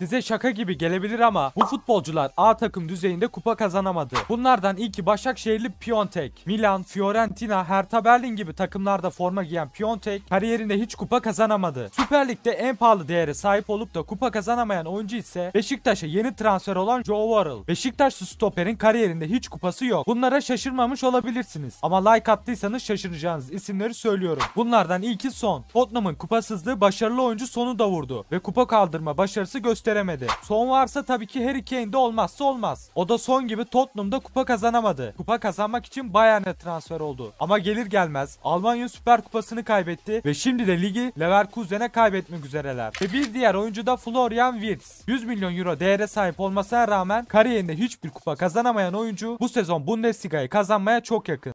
Size şaka gibi gelebilir ama bu futbolcular A takım düzeyinde kupa kazanamadı. Bunlardan ilki Başakşehirli Piontek. Milan, Fiorentina, Hertha Berlin gibi takımlarda forma giyen Piontek kariyerinde hiç kupa kazanamadı. Süper Lig'de en pahalı değere sahip olup da kupa kazanamayan oyuncu ise Beşiktaş'a yeni transfer olan Joe Worrell. Beşiktaşlı stoperin kariyerinde hiç kupası yok. Bunlara şaşırmamış olabilirsiniz. Ama like attıysanız şaşıracağınız isimleri söylüyorum. Bunlardan ilki son. Tottenham'ın kupasızlığı başarılı oyuncu sonu da vurdu ve kupa kaldırma başarısı gösterdi gösteremedi. Son varsa tabii ki Harry Kane'de olmazsa olmaz. O da son gibi Tottenham'da kupa kazanamadı. Kupa kazanmak için Bayern'e transfer oldu. Ama gelir gelmez Almanya Süper Kupası'nı kaybetti ve şimdi de ligi Leverkusen'e kaybetmek üzereler. Ve bir diğer oyuncu da Florian Wirtz. 100 milyon euro değere sahip olmasına rağmen kariyerinde hiçbir kupa kazanamayan oyuncu bu sezon Bundesliga'yı kazanmaya çok yakın.